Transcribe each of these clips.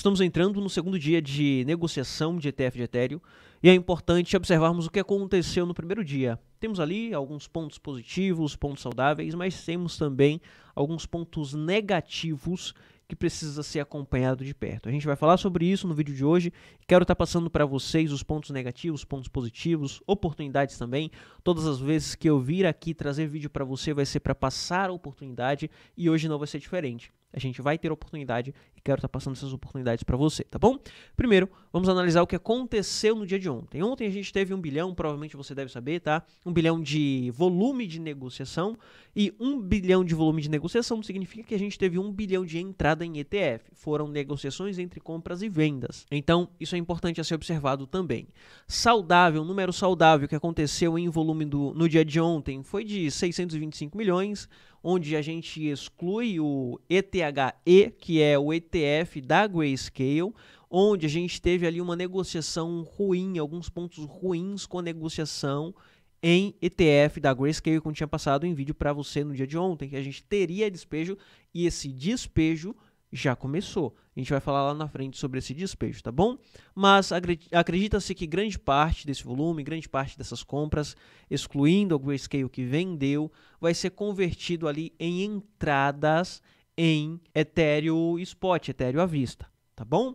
Estamos entrando no segundo dia de negociação de ETF de Ethereum e é importante observarmos o que aconteceu no primeiro dia. Temos ali alguns pontos positivos, pontos saudáveis, mas temos também alguns pontos negativos que precisa ser acompanhado de perto. A gente vai falar sobre isso no vídeo de hoje. Quero estar tá passando para vocês os pontos negativos, pontos positivos, oportunidades também. Todas as vezes que eu vir aqui trazer vídeo para você vai ser para passar a oportunidade e hoje não vai ser diferente. A gente vai ter oportunidade e quero estar tá passando essas oportunidades para você, tá bom? Primeiro, vamos analisar o que aconteceu no dia de ontem. Ontem a gente teve um bilhão, provavelmente você deve saber, tá? Um bilhão de volume de negociação e um bilhão de volume de negociação significa que a gente teve um bilhão de entrada em ETF. Foram negociações entre compras e vendas. Então, isso é importante a ser observado também. Saudável, número saudável que aconteceu em volume do, no dia de ontem foi de 625 milhões onde a gente exclui o ETHE, que é o ETF da Grayscale, onde a gente teve ali uma negociação ruim, alguns pontos ruins com a negociação em ETF da Grayscale, como tinha passado em vídeo para você no dia de ontem, que a gente teria despejo e esse despejo já começou. A gente vai falar lá na frente sobre esse despejo, tá bom? Mas acredita-se que grande parte desse volume, grande parte dessas compras, excluindo o Grayscale que vendeu, vai ser convertido ali em entradas em Ethereum Spot, Ethereum à vista, tá bom?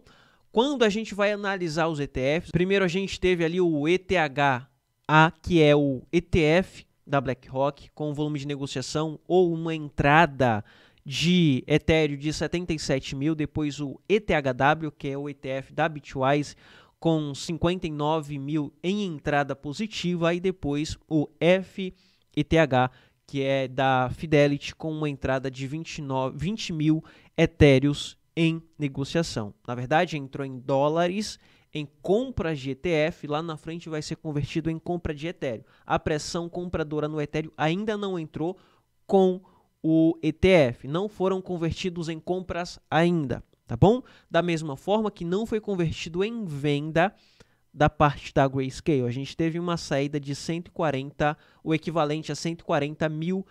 Quando a gente vai analisar os ETFs, primeiro a gente teve ali o ETHA, que é o ETF da BlackRock, com volume de negociação ou uma entrada de Ethereum de 77 mil, depois o ETHW, que é o ETF da Bitwise, com 59 mil em entrada positiva, e depois o FETH, que é da Fidelity, com uma entrada de 29, 20 mil etéreos em negociação. Na verdade, entrou em dólares em compra de ETF, lá na frente vai ser convertido em compra de Ethereum. A pressão compradora no Ethereum ainda não entrou com o ETF, não foram convertidos em compras ainda, tá bom? Da mesma forma que não foi convertido em venda da parte da Grayscale. A gente teve uma saída de 140, o equivalente a 140 mil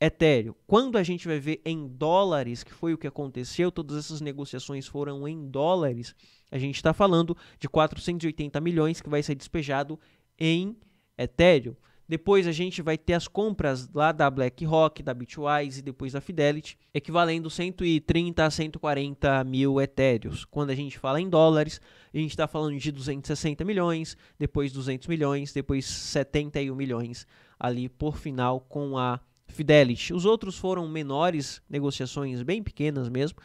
Ethereum. Quando a gente vai ver em dólares, que foi o que aconteceu, todas essas negociações foram em dólares, a gente está falando de 480 milhões que vai ser despejado em Ethereum. Depois a gente vai ter as compras lá da BlackRock, da Bitwise e depois da Fidelity, equivalendo 130 a 140 mil etéreos. Quando a gente fala em dólares, a gente está falando de 260 milhões, depois 200 milhões, depois 71 milhões ali por final com a Fidelity. Os outros foram menores, negociações bem pequenas mesmo,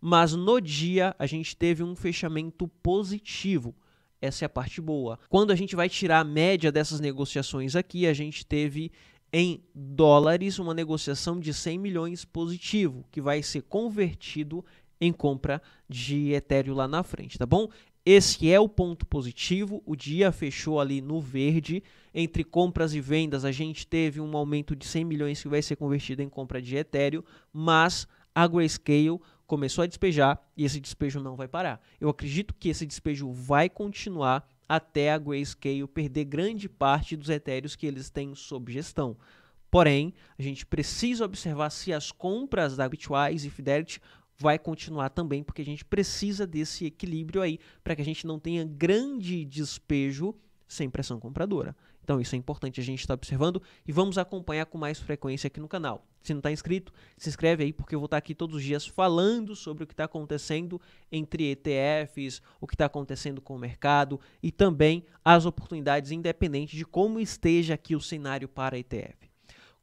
mas no dia a gente teve um fechamento positivo. Essa é a parte boa. Quando a gente vai tirar a média dessas negociações aqui, a gente teve em dólares uma negociação de 100 milhões positivo, que vai ser convertido em compra de Ethereum lá na frente, tá bom? Esse é o ponto positivo. O dia fechou ali no verde. Entre compras e vendas, a gente teve um aumento de 100 milhões que vai ser convertido em compra de Ethereum, mas a Grayscale começou a despejar e esse despejo não vai parar. Eu acredito que esse despejo vai continuar até a Grayscale perder grande parte dos etéreos que eles têm sob gestão. Porém, a gente precisa observar se as compras da Bitwise e Fidelity vai continuar também, porque a gente precisa desse equilíbrio aí para que a gente não tenha grande despejo sem pressão compradora. Então isso é importante a gente estar tá observando e vamos acompanhar com mais frequência aqui no canal. Se não está inscrito, se inscreve aí porque eu vou estar tá aqui todos os dias falando sobre o que está acontecendo entre ETFs, o que está acontecendo com o mercado e também as oportunidades independente de como esteja aqui o cenário para ETF.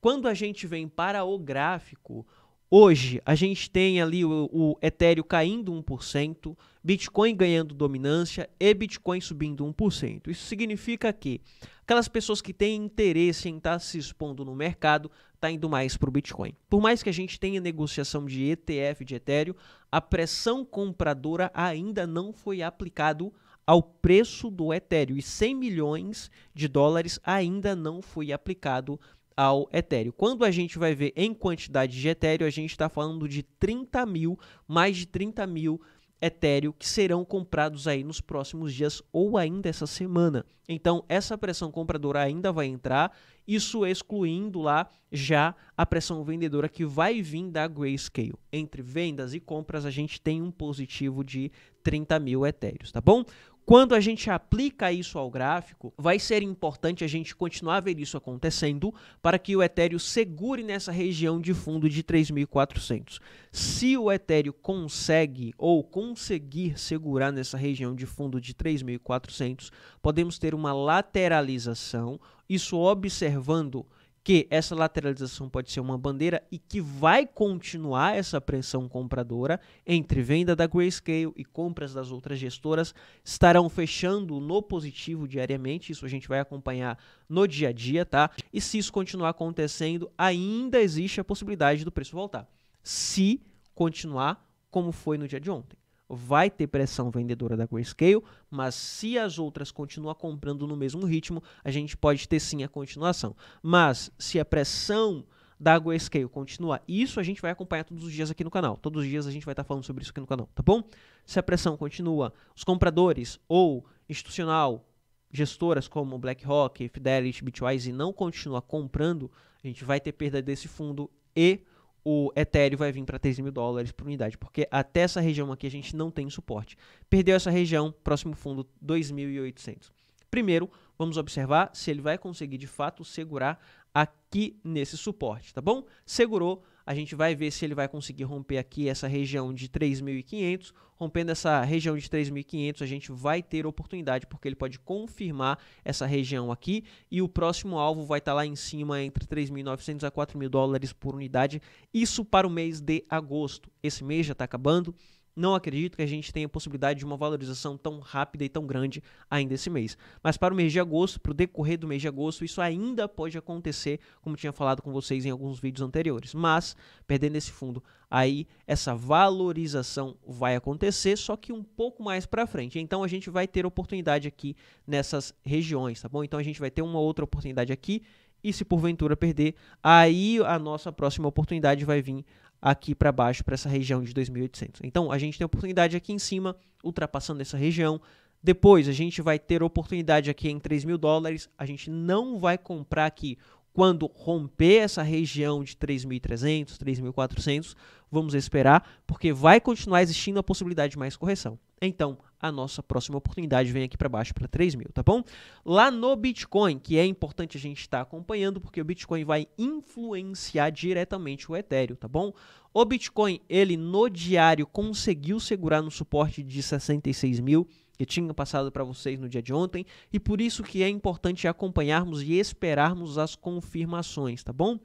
Quando a gente vem para o gráfico, Hoje a gente tem ali o, o Ethereum caindo 1%, Bitcoin ganhando dominância e Bitcoin subindo 1%. Isso significa que aquelas pessoas que têm interesse em estar tá se expondo no mercado está indo mais para o Bitcoin. Por mais que a gente tenha negociação de ETF de Ethereum, a pressão compradora ainda não foi aplicada ao preço do Ethereum e 100 milhões de dólares ainda não foi aplicado ao Ethereum. Quando a gente vai ver em quantidade de Ethereum, a gente está falando de 30 mil, mais de 30 mil Ethereum que serão comprados aí nos próximos dias ou ainda essa semana. Então, essa pressão compradora ainda vai entrar, isso excluindo lá já a pressão vendedora que vai vir da Grayscale. Entre vendas e compras, a gente tem um positivo de 30 mil Ethereum, tá bom? Quando a gente aplica isso ao gráfico, vai ser importante a gente continuar a ver isso acontecendo para que o Ethereum segure nessa região de fundo de 3.400. Se o Ethereum consegue ou conseguir segurar nessa região de fundo de 3.400, podemos ter uma lateralização, isso observando que essa lateralização pode ser uma bandeira e que vai continuar essa pressão compradora entre venda da Grayscale e compras das outras gestoras, estarão fechando no positivo diariamente, isso a gente vai acompanhar no dia a dia, tá? E se isso continuar acontecendo, ainda existe a possibilidade do preço voltar, se continuar como foi no dia de ontem vai ter pressão vendedora da Grayscale, mas se as outras continuar comprando no mesmo ritmo, a gente pode ter sim a continuação. Mas se a pressão da Grayscale continuar, isso a gente vai acompanhar todos os dias aqui no canal. Todos os dias a gente vai estar falando sobre isso aqui no canal, tá bom? Se a pressão continua, os compradores ou institucional, gestoras como BlackRock, Fidelity, Bitwise não continua comprando, a gente vai ter perda desse fundo e o Ethereum vai vir para 13 mil dólares por unidade, porque até essa região aqui a gente não tem suporte. Perdeu essa região, próximo fundo 2.800. Primeiro, vamos observar se ele vai conseguir de fato segurar aqui nesse suporte, tá bom? Segurou, a gente vai ver se ele vai conseguir romper aqui essa região de 3.500. Rompendo essa região de 3.500, a gente vai ter oportunidade, porque ele pode confirmar essa região aqui. E o próximo alvo vai estar tá lá em cima, entre 3.900 a 4.000 dólares por unidade. Isso para o mês de agosto. Esse mês já está acabando. Não acredito que a gente tenha possibilidade de uma valorização tão rápida e tão grande ainda esse mês. Mas para o mês de agosto, para o decorrer do mês de agosto, isso ainda pode acontecer, como tinha falado com vocês em alguns vídeos anteriores. Mas, perdendo esse fundo, aí essa valorização vai acontecer, só que um pouco mais para frente. Então a gente vai ter oportunidade aqui nessas regiões, tá bom? Então a gente vai ter uma outra oportunidade aqui e se porventura perder, aí a nossa próxima oportunidade vai vir aqui para baixo para essa região de 2800. Então a gente tem oportunidade aqui em cima, ultrapassando essa região. Depois a gente vai ter oportunidade aqui em 3.000 mil dólares. A gente não vai comprar aqui quando romper essa região de 3.300, 3.400, vamos esperar, porque vai continuar existindo a possibilidade de mais correção. Então, a nossa próxima oportunidade vem aqui para baixo para 3.000, tá bom? Lá no Bitcoin, que é importante a gente estar tá acompanhando, porque o Bitcoin vai influenciar diretamente o Ethereum, tá bom? O Bitcoin, ele no diário conseguiu segurar no suporte de 66 mil, que tinha passado para vocês no dia de ontem e por isso que é importante acompanharmos e esperarmos as confirmações, tá bom?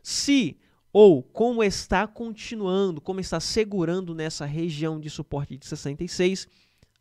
Se ou como está continuando, como está segurando nessa região de suporte de 66,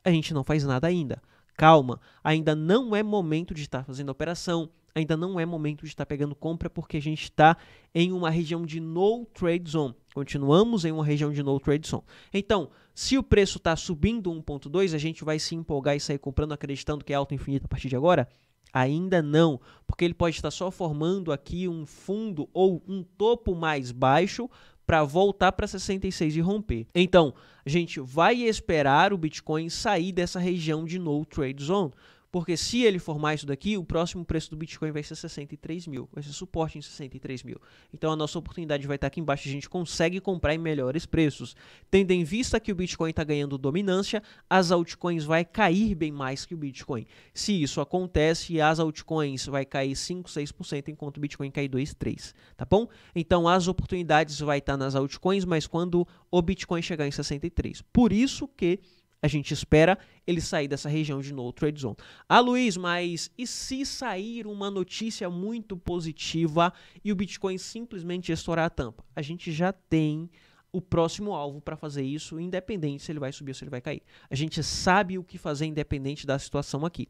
a gente não faz nada ainda. Calma, ainda não é momento de estar fazendo operação, ainda não é momento de estar pegando compra porque a gente está em uma região de no trade zone. Continuamos em uma região de no trade zone. Então, se o preço está subindo 1.2, a gente vai se empolgar e sair comprando acreditando que é alto infinito a partir de agora? Ainda não, porque ele pode estar só formando aqui um fundo ou um topo mais baixo para voltar para 66 e romper. Então, a gente vai esperar o Bitcoin sair dessa região de no trade zone porque se ele formar isso daqui, o próximo preço do Bitcoin vai ser 63 mil, vai ser suporte em 63 mil. Então a nossa oportunidade vai estar aqui embaixo, a gente consegue comprar em melhores preços. Tendo em vista que o Bitcoin está ganhando dominância, as altcoins vai cair bem mais que o Bitcoin. Se isso acontece, as altcoins vai cair 5, 6%, enquanto o Bitcoin cai 2, 3, tá bom? Então as oportunidades vai estar nas altcoins, mas quando o Bitcoin chegar em 63. Por isso que a gente espera ele sair dessa região de no trade zone. Ah, Luiz, mas e se sair uma notícia muito positiva e o Bitcoin simplesmente estourar a tampa? A gente já tem o próximo alvo para fazer isso, independente se ele vai subir ou se ele vai cair. A gente sabe o que fazer independente da situação aqui.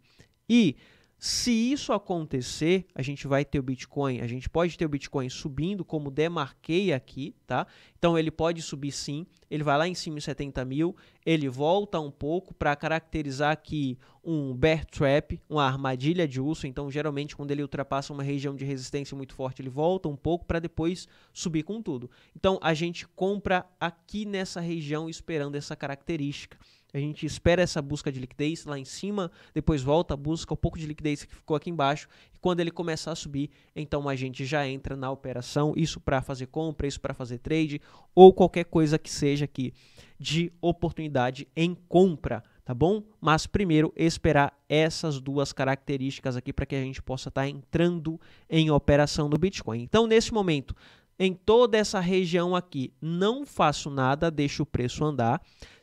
E se isso acontecer, a gente vai ter o Bitcoin, a gente pode ter o Bitcoin subindo, como demarquei aqui, tá? Então ele pode subir sim, ele vai lá em cima em 70 mil, ele volta um pouco para caracterizar aqui um bear trap, uma armadilha de urso. Então geralmente quando ele ultrapassa uma região de resistência muito forte, ele volta um pouco para depois subir com tudo. Então a gente compra aqui nessa região esperando essa característica. A gente espera essa busca de liquidez lá em cima, depois volta, busca um pouco de liquidez que ficou aqui embaixo, e quando ele começar a subir, então a gente já entra na operação, isso para fazer compra, isso para fazer trade, ou qualquer coisa que seja aqui de oportunidade em compra, tá bom? Mas primeiro esperar essas duas características aqui para que a gente possa estar tá entrando em operação do Bitcoin. Então, nesse momento, em toda essa região aqui, não faço nada, deixo o preço andar.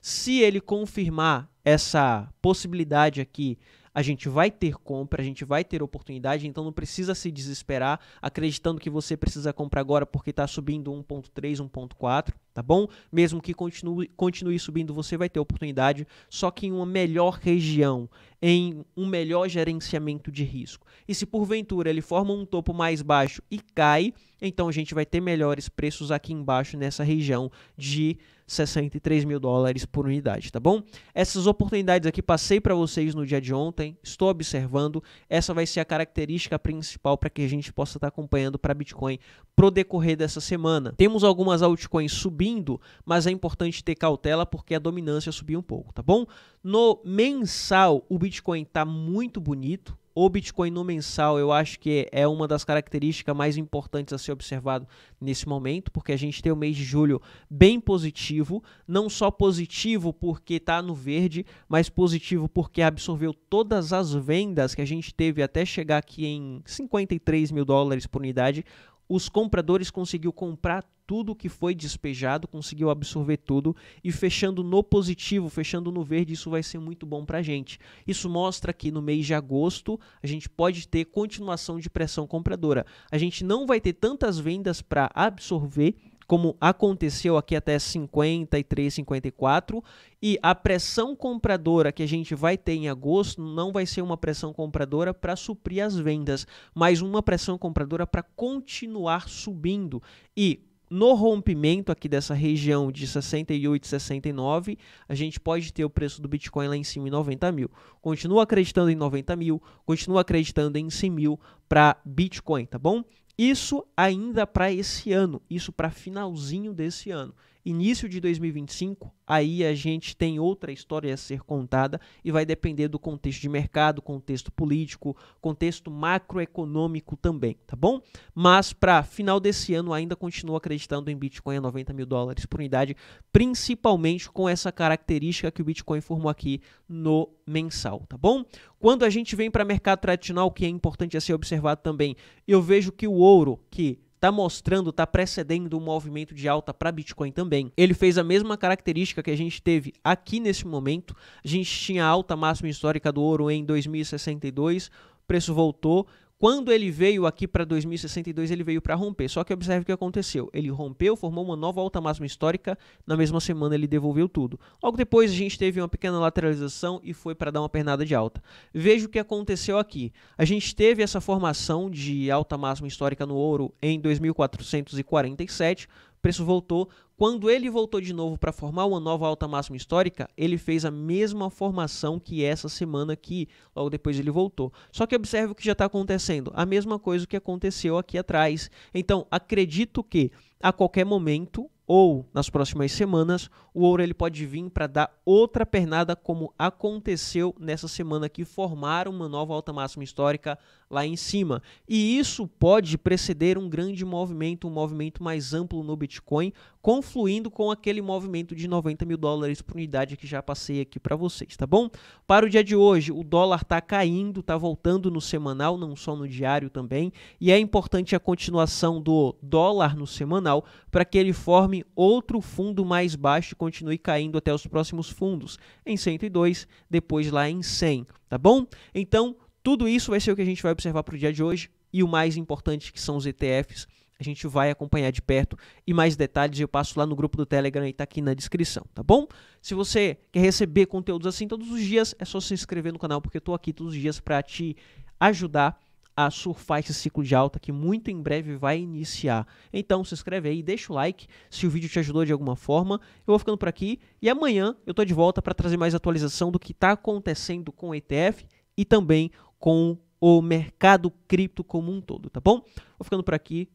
Se ele confirmar essa possibilidade aqui, a gente vai ter compra, a gente vai ter oportunidade, então não precisa se desesperar acreditando que você precisa comprar agora porque está subindo 1.3, 1.4, tá bom? Mesmo que continue, continue subindo, você vai ter oportunidade, só que em uma melhor região, em um melhor gerenciamento de risco. E se porventura ele forma um topo mais baixo e cai, então a gente vai ter melhores preços aqui embaixo nessa região de 63 mil dólares por unidade, tá bom? Essas oportunidades aqui passei para vocês no dia de ontem, estou observando, essa vai ser a característica principal para que a gente possa estar tá acompanhando para Bitcoin pro decorrer dessa semana. Temos algumas altcoins subindo, mas é importante ter cautela porque a dominância subiu um pouco, tá bom? No mensal, o Bitcoin está muito bonito, o Bitcoin no mensal, eu acho que é uma das características mais importantes a ser observado nesse momento, porque a gente tem o mês de julho bem positivo, não só positivo porque está no verde, mas positivo porque absorveu todas as vendas que a gente teve até chegar aqui em 53 mil dólares por unidade. Os compradores conseguiu comprar tudo que foi despejado, conseguiu absorver tudo e fechando no positivo, fechando no verde, isso vai ser muito bom para a gente. Isso mostra que no mês de agosto a gente pode ter continuação de pressão compradora. A gente não vai ter tantas vendas para absorver como aconteceu aqui até 53, 54, e a pressão compradora que a gente vai ter em agosto não vai ser uma pressão compradora para suprir as vendas, mas uma pressão compradora para continuar subindo. E no rompimento aqui dessa região de 68, 69, a gente pode ter o preço do Bitcoin lá em cima em 90 mil. Continua acreditando em 90 mil, continua acreditando em 100 mil para Bitcoin, tá bom? Isso ainda para esse ano, isso para finalzinho desse ano. Início de 2025, aí a gente tem outra história a ser contada e vai depender do contexto de mercado, contexto político, contexto macroeconômico também, tá bom? Mas para final desse ano ainda continuo acreditando em Bitcoin a 90 mil dólares por unidade, principalmente com essa característica que o Bitcoin formou aqui no mensal, tá bom? Quando a gente vem para mercado tradicional, que é importante a ser observado também, eu vejo que o ouro, que está mostrando, está precedendo um movimento de alta para Bitcoin também. Ele fez a mesma característica que a gente teve aqui nesse momento. A gente tinha alta máxima histórica do ouro em 2062, o preço voltou, quando ele veio aqui para 2062, ele veio para romper. Só que observe o que aconteceu. Ele rompeu, formou uma nova alta máxima histórica. Na mesma semana, ele devolveu tudo. Logo depois, a gente teve uma pequena lateralização e foi para dar uma pernada de alta. Veja o que aconteceu aqui. A gente teve essa formação de alta máxima histórica no ouro em 2447 preço voltou. Quando ele voltou de novo para formar uma nova alta máxima histórica, ele fez a mesma formação que essa semana aqui, logo depois ele voltou. Só que observe o que já está acontecendo, a mesma coisa que aconteceu aqui atrás. Então, acredito que a qualquer momento ou nas próximas semanas, o ouro ele pode vir para dar outra pernada como aconteceu nessa semana que formar uma nova alta máxima histórica lá em cima. E isso pode preceder um grande movimento, um movimento mais amplo no Bitcoin, confluindo com aquele movimento de 90 mil dólares por unidade que já passei aqui para vocês, tá bom? Para o dia de hoje, o dólar está caindo, está voltando no semanal, não só no diário também, e é importante a continuação do dólar no semanal para que ele forme outro fundo mais baixo e continue caindo até os próximos fundos, em 102, depois lá em 100, tá bom? Então, tudo isso vai ser o que a gente vai observar para o dia de hoje e o mais importante que são os ETFs. A gente vai acompanhar de perto e mais detalhes eu passo lá no grupo do Telegram e está aqui na descrição, tá bom? Se você quer receber conteúdos assim todos os dias, é só se inscrever no canal porque eu estou aqui todos os dias para te ajudar a surfar esse ciclo de alta que muito em breve vai iniciar. Então se inscreve aí, deixa o like se o vídeo te ajudou de alguma forma. Eu vou ficando por aqui e amanhã eu estou de volta para trazer mais atualização do que está acontecendo com o ETF e também com o mercado cripto como um todo, tá bom? Vou ficando por aqui.